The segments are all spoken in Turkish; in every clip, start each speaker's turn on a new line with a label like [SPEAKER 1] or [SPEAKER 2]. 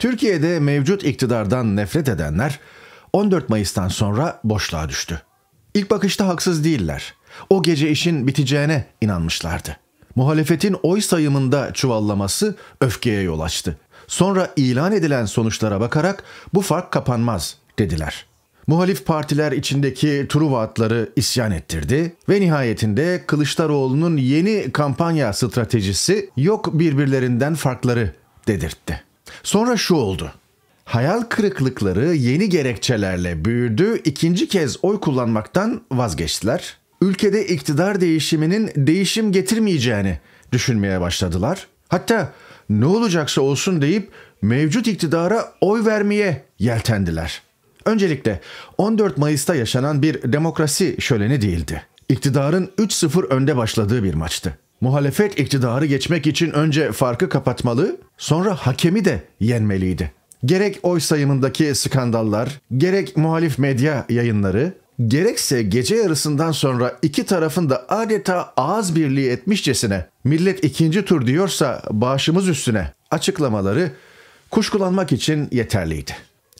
[SPEAKER 1] Türkiye'de mevcut iktidardan nefret edenler 14 Mayıs'tan sonra boşluğa düştü. İlk bakışta haksız değiller. O gece işin biteceğine inanmışlardı. Muhalefetin oy sayımında çuvallaması öfkeye yol açtı. Sonra ilan edilen sonuçlara bakarak bu fark kapanmaz dediler. Muhalif partiler içindeki Truva isyan ettirdi ve nihayetinde Kılıçdaroğlu'nun yeni kampanya stratejisi yok birbirlerinden farkları dedirtti. Sonra şu oldu. Hayal kırıklıkları yeni gerekçelerle büyüdü, ikinci kez oy kullanmaktan vazgeçtiler. Ülkede iktidar değişiminin değişim getirmeyeceğini düşünmeye başladılar. Hatta ne olacaksa olsun deyip mevcut iktidara oy vermeye yeltendiler. Öncelikle 14 Mayıs'ta yaşanan bir demokrasi şöleni değildi. İktidarın 3-0 önde başladığı bir maçtı. Muhalefet iktidarı geçmek için önce farkı kapatmalı, sonra hakemi de yenmeliydi. Gerek oy sayımındaki skandallar, gerek muhalif medya yayınları, gerekse gece yarısından sonra iki tarafın da adeta ağız birliği etmişcesine millet ikinci tur diyorsa bağışımız üstüne açıklamaları kuşkulanmak için yeterliydi.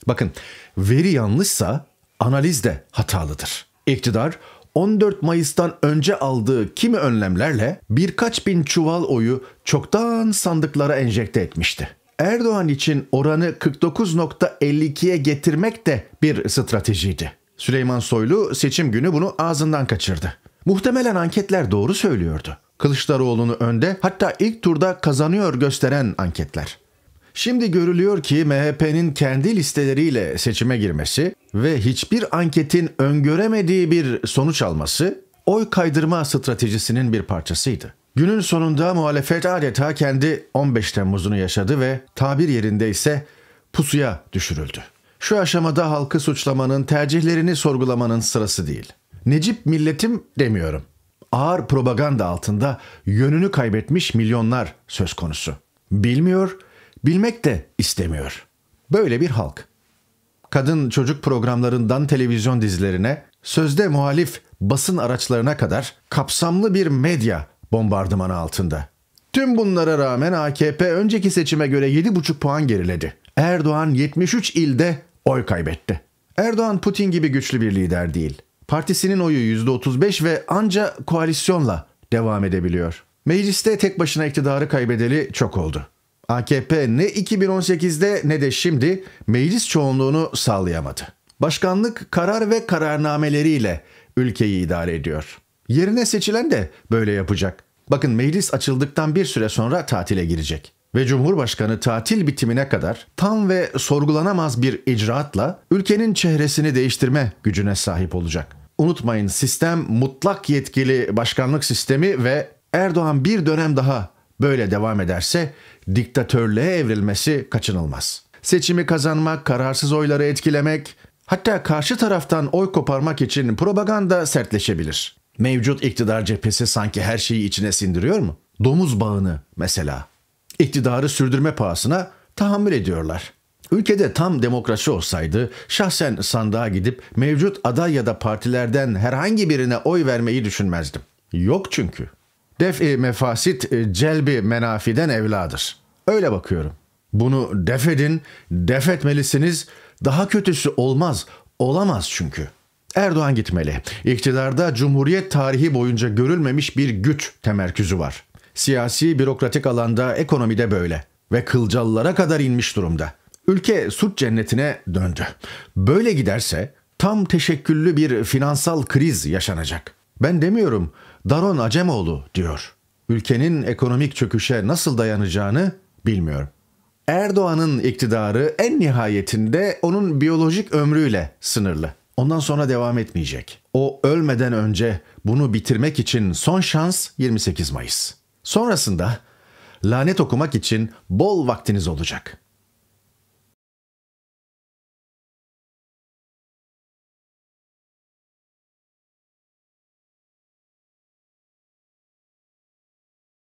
[SPEAKER 1] Bakın veri yanlışsa analiz de hatalıdır. İktidar 14 Mayıs'tan önce aldığı kimi önlemlerle birkaç bin çuval oyu çoktan sandıklara enjekte etmişti. Erdoğan için oranı 49.52'ye getirmek de bir stratejiydi. Süleyman Soylu seçim günü bunu ağzından kaçırdı. Muhtemelen anketler doğru söylüyordu. Kılıçdaroğlu'nu önde hatta ilk turda kazanıyor gösteren anketler. Şimdi görülüyor ki MHP'nin kendi listeleriyle seçime girmesi ve hiçbir anketin öngöremediği bir sonuç alması oy kaydırma stratejisinin bir parçasıydı. Günün sonunda muhalefet adeta kendi 15 Temmuz'unu yaşadı ve tabir yerinde ise pusuya düşürüldü. Şu aşamada halkı suçlamanın, tercihlerini sorgulamanın sırası değil. Necip milletim demiyorum. Ağır propaganda altında yönünü kaybetmiş milyonlar söz konusu. Bilmiyor, Bilmek de istemiyor. Böyle bir halk. Kadın çocuk programlarından televizyon dizilerine, sözde muhalif basın araçlarına kadar kapsamlı bir medya bombardımanı altında. Tüm bunlara rağmen AKP önceki seçime göre 7,5 puan geriledi. Erdoğan 73 ilde oy kaybetti. Erdoğan Putin gibi güçlü bir lider değil. Partisinin oyu %35 ve anca koalisyonla devam edebiliyor. Mecliste tek başına iktidarı kaybedeli çok oldu. AKP ne 2018'de ne de şimdi meclis çoğunluğunu sağlayamadı. Başkanlık karar ve kararnameleriyle ülkeyi idare ediyor. Yerine seçilen de böyle yapacak. Bakın meclis açıldıktan bir süre sonra tatile girecek ve Cumhurbaşkanı tatil bitimine kadar tam ve sorgulanamaz bir icraatla ülkenin çehresini değiştirme gücüne sahip olacak. Unutmayın sistem mutlak yetkili başkanlık sistemi ve Erdoğan bir dönem daha Böyle devam ederse diktatörlüğe evrilmesi kaçınılmaz. Seçimi kazanmak, kararsız oyları etkilemek, hatta karşı taraftan oy koparmak için propaganda sertleşebilir. Mevcut iktidar cephesi sanki her şeyi içine sindiriyor mu? Domuz bağını mesela. İktidarı sürdürme pahasına tahammül ediyorlar. Ülkede tam demokrasi olsaydı şahsen sandığa gidip mevcut aday ya da partilerden herhangi birine oy vermeyi düşünmezdim. Yok çünkü def mefasit e, celbi menafiden evladır. Öyle bakıyorum. Bunu def defetmelisiniz Daha kötüsü olmaz, olamaz çünkü. Erdoğan gitmeli. İktidarda Cumhuriyet tarihi boyunca görülmemiş bir güç temerküzü var. Siyasi, bürokratik alanda, ekonomide böyle. Ve kılcallara kadar inmiş durumda. Ülke suç cennetine döndü. Böyle giderse tam teşekküllü bir finansal kriz yaşanacak. Ben demiyorum Daron Acemoğlu diyor. Ülkenin ekonomik çöküşe nasıl dayanacağını bilmiyorum. Erdoğan'ın iktidarı en nihayetinde onun biyolojik ömrüyle sınırlı. Ondan sonra devam etmeyecek. O ölmeden önce bunu bitirmek için son şans 28 Mayıs. Sonrasında lanet okumak için bol vaktiniz olacak.